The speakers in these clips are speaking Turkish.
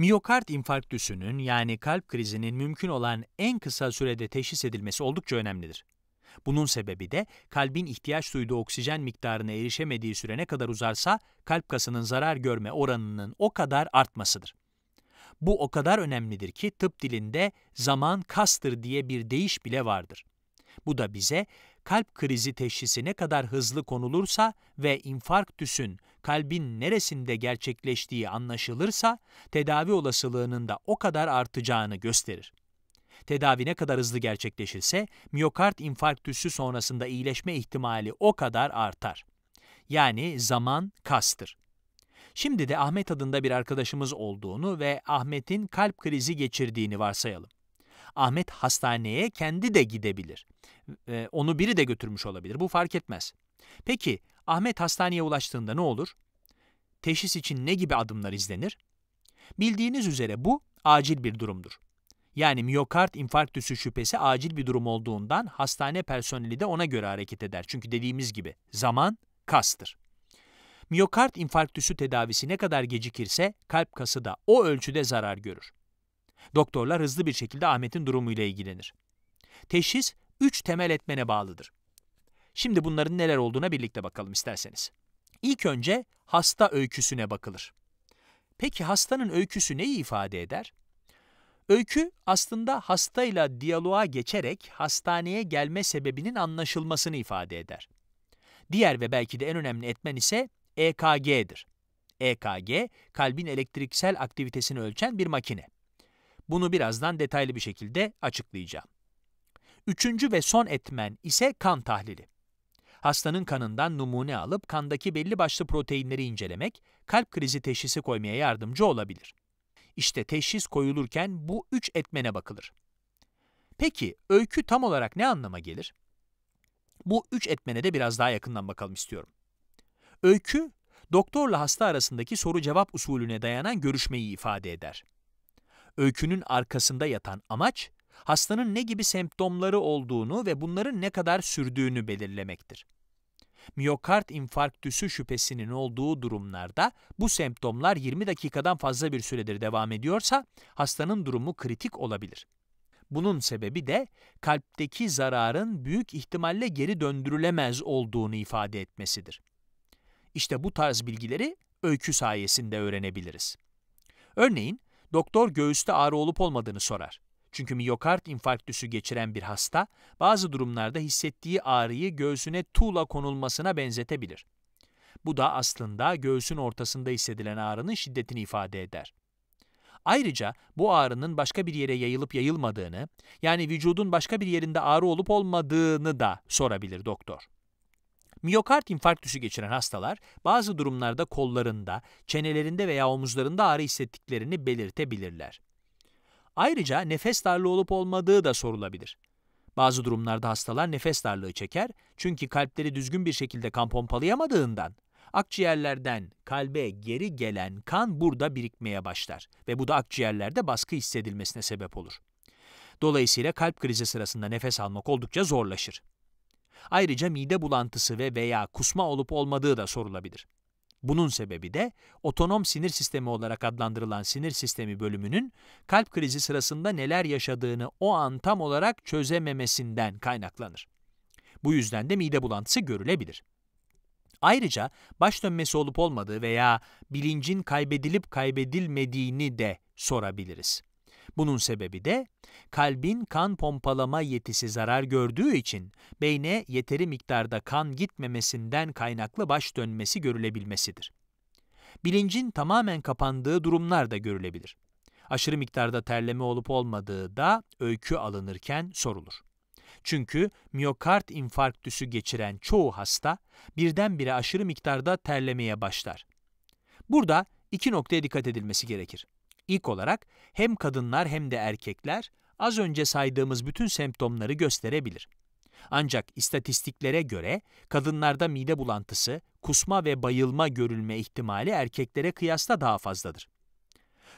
Miyokard infarktüsünün yani kalp krizinin mümkün olan en kısa sürede teşhis edilmesi oldukça önemlidir. Bunun sebebi de kalbin ihtiyaç duyduğu oksijen miktarına erişemediği süre ne kadar uzarsa kalp kasının zarar görme oranının o kadar artmasıdır. Bu o kadar önemlidir ki tıp dilinde zaman kastır diye bir deyiş bile vardır. Bu da bize kalp krizi teşhisi ne kadar hızlı konulursa ve infarktüsün kalbin neresinde gerçekleştiği anlaşılırsa tedavi olasılığının da o kadar artacağını gösterir. Tedavi ne kadar hızlı gerçekleşirse miyokart infarktüsü sonrasında iyileşme ihtimali o kadar artar. Yani zaman kastır. Şimdi de Ahmet adında bir arkadaşımız olduğunu ve Ahmet'in kalp krizi geçirdiğini varsayalım. Ahmet hastaneye kendi de gidebilir. E, onu biri de götürmüş olabilir. Bu fark etmez. Peki Ahmet hastaneye ulaştığında ne olur? Teşhis için ne gibi adımlar izlenir? Bildiğiniz üzere bu acil bir durumdur. Yani miyokard infarktüsü şüphesi acil bir durum olduğundan hastane personeli de ona göre hareket eder. Çünkü dediğimiz gibi zaman kastır. Miyokard infarktüsü tedavisi ne kadar gecikirse kalp kası da o ölçüde zarar görür. Doktorlar hızlı bir şekilde Ahmet'in durumuyla ilgilenir. Teşhis 3 temel etmene bağlıdır. Şimdi bunların neler olduğuna birlikte bakalım isterseniz. İlk önce hasta öyküsüne bakılır. Peki hastanın öyküsü neyi ifade eder? Öykü aslında hastayla diyaloğa geçerek hastaneye gelme sebebinin anlaşılmasını ifade eder. Diğer ve belki de en önemli etmen ise EKG'dir. EKG, kalbin elektriksel aktivitesini ölçen bir makine. Bunu birazdan detaylı bir şekilde açıklayacağım. Üçüncü ve son etmen ise kan tahlili. Hastanın kanından numune alıp kandaki belli başlı proteinleri incelemek, kalp krizi teşhisi koymaya yardımcı olabilir. İşte teşhis koyulurken bu üç etmene bakılır. Peki, öykü tam olarak ne anlama gelir? Bu üç etmene de biraz daha yakından bakalım istiyorum. Öykü, doktorla hasta arasındaki soru-cevap usulüne dayanan görüşmeyi ifade eder. Öykünün arkasında yatan amaç, hastanın ne gibi semptomları olduğunu ve bunların ne kadar sürdüğünü belirlemektir. Miyokard infarktüsü şüphesinin olduğu durumlarda bu semptomlar 20 dakikadan fazla bir süredir devam ediyorsa hastanın durumu kritik olabilir. Bunun sebebi de kalpteki zararın büyük ihtimalle geri döndürülemez olduğunu ifade etmesidir. İşte bu tarz bilgileri öykü sayesinde öğrenebiliriz. Örneğin Doktor göğüste ağrı olup olmadığını sorar. Çünkü miyokard infarktüsü geçiren bir hasta bazı durumlarda hissettiği ağrıyı göğsüne tuğla konulmasına benzetebilir. Bu da aslında göğsün ortasında hissedilen ağrının şiddetini ifade eder. Ayrıca bu ağrının başka bir yere yayılıp yayılmadığını, yani vücudun başka bir yerinde ağrı olup olmadığını da sorabilir doktor. Miyokart infarktüsü geçiren hastalar bazı durumlarda kollarında, çenelerinde veya omuzlarında ağrı hissettiklerini belirtebilirler. Ayrıca nefes darlığı olup olmadığı da sorulabilir. Bazı durumlarda hastalar nefes darlığı çeker çünkü kalpleri düzgün bir şekilde kan pompalayamadığından akciğerlerden kalbe geri gelen kan burada birikmeye başlar ve bu da akciğerlerde baskı hissedilmesine sebep olur. Dolayısıyla kalp krizi sırasında nefes almak oldukça zorlaşır. Ayrıca mide bulantısı ve veya kusma olup olmadığı da sorulabilir. Bunun sebebi de otonom sinir sistemi olarak adlandırılan sinir sistemi bölümünün kalp krizi sırasında neler yaşadığını o an tam olarak çözememesinden kaynaklanır. Bu yüzden de mide bulantısı görülebilir. Ayrıca baş dönmesi olup olmadığı veya bilincin kaybedilip kaybedilmediğini de sorabiliriz. Bunun sebebi de kalbin kan pompalama yetisi zarar gördüğü için beyne yeteri miktarda kan gitmemesinden kaynaklı baş dönmesi görülebilmesidir. Bilincin tamamen kapandığı durumlar da görülebilir. Aşırı miktarda terleme olup olmadığı da öykü alınırken sorulur. Çünkü miyokart infarktüsü geçiren çoğu hasta birdenbire aşırı miktarda terlemeye başlar. Burada iki noktaya dikkat edilmesi gerekir. İlk olarak hem kadınlar hem de erkekler az önce saydığımız bütün semptomları gösterebilir. Ancak istatistiklere göre kadınlarda mide bulantısı, kusma ve bayılma görülme ihtimali erkeklere kıyasla daha fazladır.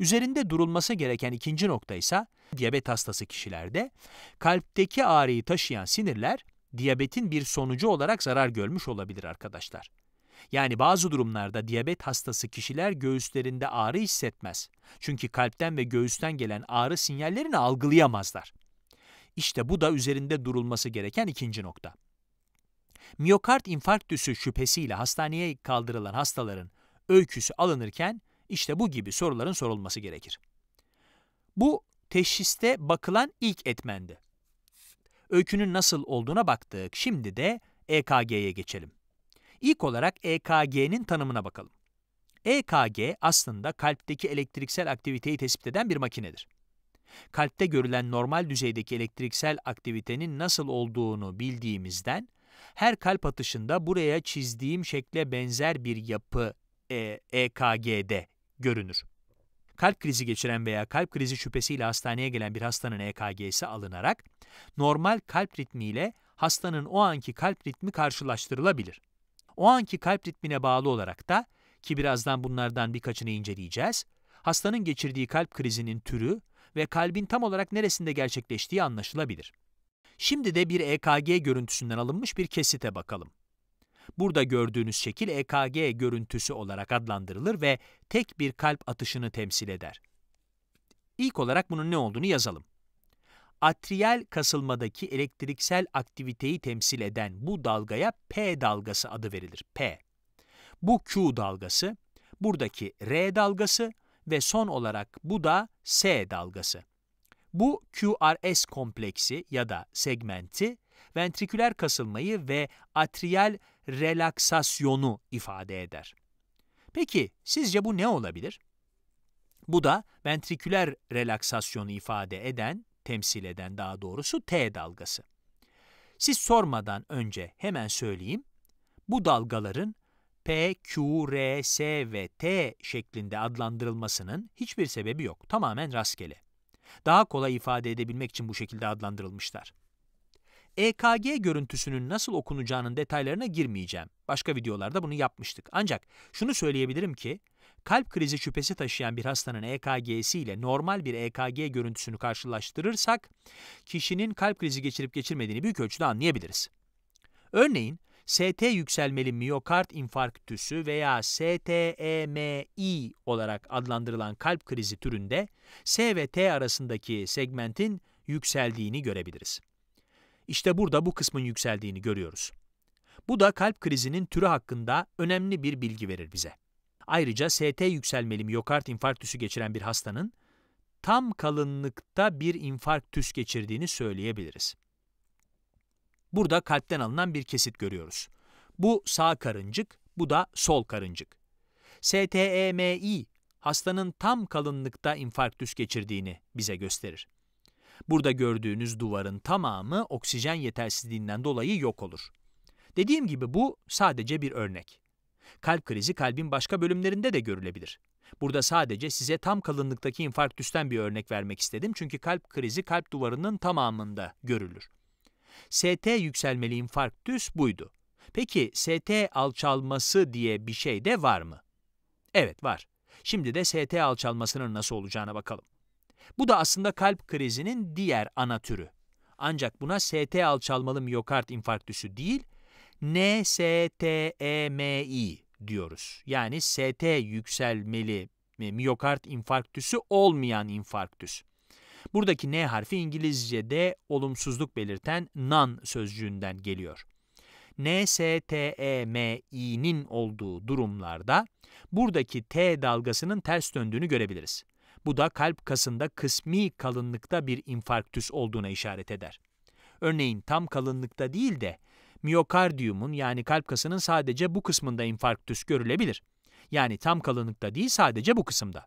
Üzerinde durulması gereken ikinci nokta ise diyabet hastası kişilerde kalpteki ağrıyı taşıyan sinirler diyabetin bir sonucu olarak zarar görmüş olabilir arkadaşlar. Yani bazı durumlarda diyabet hastası kişiler göğüslerinde ağrı hissetmez. Çünkü kalpten ve göğüsten gelen ağrı sinyallerini algılayamazlar. İşte bu da üzerinde durulması gereken ikinci nokta. Miyokard infarktüsü şüphesiyle hastaneye kaldırılan hastaların öyküsü alınırken işte bu gibi soruların sorulması gerekir. Bu teşhiste bakılan ilk etmendi. Öykünün nasıl olduğuna baktık, şimdi de EKG'ye geçelim. İlk olarak EKG'nin tanımına bakalım. EKG aslında kalpteki elektriksel aktiviteyi tespit eden bir makinedir. Kalpte görülen normal düzeydeki elektriksel aktivitenin nasıl olduğunu bildiğimizden, her kalp atışında buraya çizdiğim şekle benzer bir yapı e, EKG'de görünür. Kalp krizi geçiren veya kalp krizi şüphesiyle hastaneye gelen bir hastanın EKG'si alınarak normal kalp ritmiyle hastanın o anki kalp ritmi karşılaştırılabilir o anki kalp ritmine bağlı olarak da, ki birazdan bunlardan birkaçını inceleyeceğiz, hastanın geçirdiği kalp krizinin türü ve kalbin tam olarak neresinde gerçekleştiği anlaşılabilir. Şimdi de bir EKG görüntüsünden alınmış bir kesite bakalım. Burada gördüğünüz şekil EKG görüntüsü olarak adlandırılır ve tek bir kalp atışını temsil eder. İlk olarak bunun ne olduğunu yazalım atriyel kasılmadaki elektriksel aktiviteyi temsil eden bu dalgaya P dalgası adı verilir. P. Bu Q dalgası, buradaki R dalgası ve son olarak bu da S dalgası. Bu QRS kompleksi ya da segmenti, ventriküler kasılmayı ve atriyel relaksasyonu ifade eder. Peki sizce bu ne olabilir? Bu da ventriküler relaksasyonu ifade eden temsil eden daha doğrusu T dalgası. Siz sormadan önce hemen söyleyeyim. Bu dalgaların P, Q, R, S ve T şeklinde adlandırılmasının hiçbir sebebi yok. Tamamen rastgele. Daha kolay ifade edebilmek için bu şekilde adlandırılmışlar. EKG görüntüsünün nasıl okunacağının detaylarına girmeyeceğim. Başka videolarda bunu yapmıştık. Ancak şunu söyleyebilirim ki kalp krizi şüphesi taşıyan bir hastanın EKG'si ile normal bir EKG görüntüsünü karşılaştırırsak, kişinin kalp krizi geçirip geçirmediğini büyük ölçüde anlayabiliriz. Örneğin, ST yükselmeli miyokard infarktüsü veya STEMI olarak adlandırılan kalp krizi türünde S ve T arasındaki segmentin yükseldiğini görebiliriz. İşte burada bu kısmın yükseldiğini görüyoruz. Bu da kalp krizinin türü hakkında önemli bir bilgi verir bize. Ayrıca ST yükselmeli miyokard infarktüsü geçiren bir hastanın tam kalınlıkta bir infarktüs geçirdiğini söyleyebiliriz. Burada kalpten alınan bir kesit görüyoruz. Bu sağ karıncık, bu da sol karıncık. STEMI hastanın tam kalınlıkta infarktüs geçirdiğini bize gösterir. Burada gördüğünüz duvarın tamamı oksijen yetersizliğinden dolayı yok olur. Dediğim gibi bu sadece bir örnek. Kalp krizi kalbin başka bölümlerinde de görülebilir. Burada sadece size tam kalınlıktaki infarktüsten bir örnek vermek istedim çünkü kalp krizi kalp duvarının tamamında görülür. ST yükselmeli infarktüs buydu. Peki ST alçalması diye bir şey de var mı? Evet var. Şimdi de ST alçalmasının nasıl olacağına bakalım. Bu da aslında kalp krizinin diğer ana türü. Ancak buna ST alçalmalı miyokard infarktüsü değil, NSTEMI diyoruz. Yani ST yükselmeli e, miyokard infarktüsü olmayan infarktüs. Buradaki N harfi İngilizce'de olumsuzluk belirten nan sözcüğünden geliyor. NSTEMI'nin olduğu durumlarda buradaki T dalgasının ters döndüğünü görebiliriz. Bu da kalp kasında kısmi kalınlıkta bir infarktüs olduğuna işaret eder. Örneğin tam kalınlıkta değil de miyokardiyumun yani kalp kasının sadece bu kısmında infarktüs görülebilir. Yani tam kalınlıkta değil sadece bu kısımda.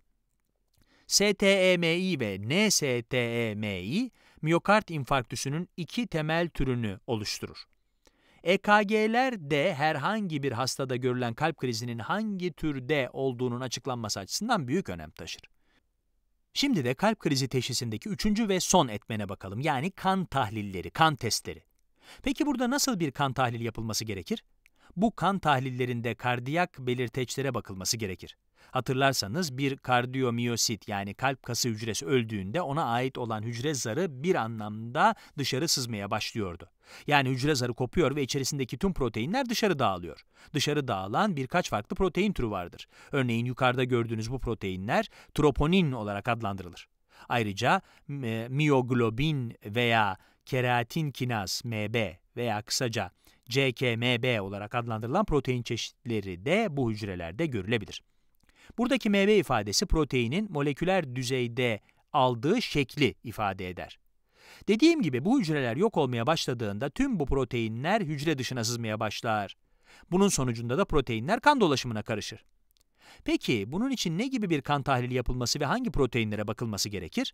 STEMI ve NSTEMI miyokard infarktüsünün iki temel türünü oluşturur. EKG'ler de herhangi bir hastada görülen kalp krizinin hangi türde olduğunun açıklanması açısından büyük önem taşır. Şimdi de kalp krizi teşhisindeki üçüncü ve son etmene bakalım. Yani kan tahlilleri, kan testleri. Peki burada nasıl bir kan tahlili yapılması gerekir? Bu kan tahlillerinde kardiyak belirteçlere bakılması gerekir. Hatırlarsanız bir kardiyomiyosit yani kalp kası hücresi öldüğünde ona ait olan hücre zarı bir anlamda dışarı sızmaya başlıyordu. Yani hücre zarı kopuyor ve içerisindeki tüm proteinler dışarı dağılıyor. Dışarı dağılan birkaç farklı protein türü vardır. Örneğin yukarıda gördüğünüz bu proteinler troponin olarak adlandırılır. Ayrıca e, miyoglobin veya keratin kinaz MB veya kısaca CKMB olarak adlandırılan protein çeşitleri de bu hücrelerde görülebilir. Buradaki MB ifadesi proteinin moleküler düzeyde aldığı şekli ifade eder. Dediğim gibi bu hücreler yok olmaya başladığında tüm bu proteinler hücre dışına sızmaya başlar. Bunun sonucunda da proteinler kan dolaşımına karışır. Peki bunun için ne gibi bir kan tahlili yapılması ve hangi proteinlere bakılması gerekir?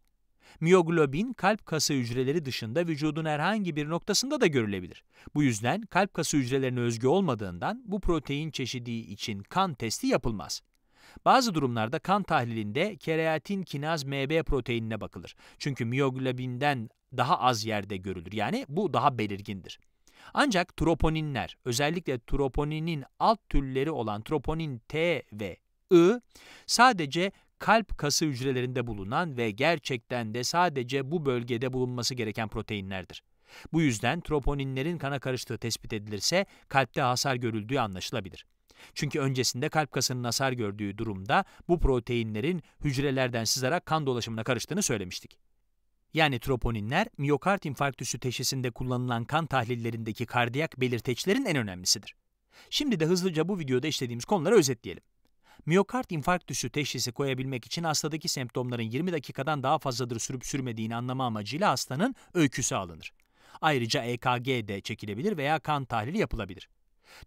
Miyoglobin kalp kası hücreleri dışında vücudun herhangi bir noktasında da görülebilir. Bu yüzden kalp kası hücrelerine özgü olmadığından bu protein çeşidi için kan testi yapılmaz. Bazı durumlarda kan tahlilinde kereatin kinaz MB proteinine bakılır. Çünkü miyoglobinden daha az yerde görülür. Yani bu daha belirgindir. Ancak troponinler, özellikle troponinin alt türleri olan troponin T ve I, sadece kalp kası hücrelerinde bulunan ve gerçekten de sadece bu bölgede bulunması gereken proteinlerdir. Bu yüzden troponinlerin kana karıştığı tespit edilirse kalpte hasar görüldüğü anlaşılabilir. Çünkü öncesinde kalp kasının hasar gördüğü durumda bu proteinlerin hücrelerden sızarak kan dolaşımına karıştığını söylemiştik. Yani troponinler, miyokart infarktüsü teşhisinde kullanılan kan tahlillerindeki kardiyak belirteçlerin en önemlisidir. Şimdi de hızlıca bu videoda işlediğimiz konuları özetleyelim. Miyokard infarktüsü teşhisi koyabilmek için hastadaki semptomların 20 dakikadan daha fazladır sürüp sürmediğini anlama amacıyla hastanın öyküsü alınır. Ayrıca EKG de çekilebilir veya kan tahlili yapılabilir.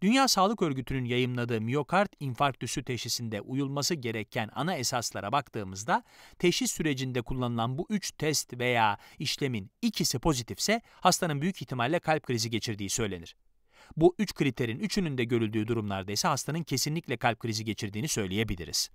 Dünya Sağlık Örgütü'nün yayımladığı miyokard infarktüsü teşhisinde uyulması gereken ana esaslara baktığımızda, teşhis sürecinde kullanılan bu 3 test veya işlemin ikisi pozitifse hastanın büyük ihtimalle kalp krizi geçirdiği söylenir. Bu üç kriterin üçünün de görüldüğü durumlarda ise hastanın kesinlikle kalp krizi geçirdiğini söyleyebiliriz.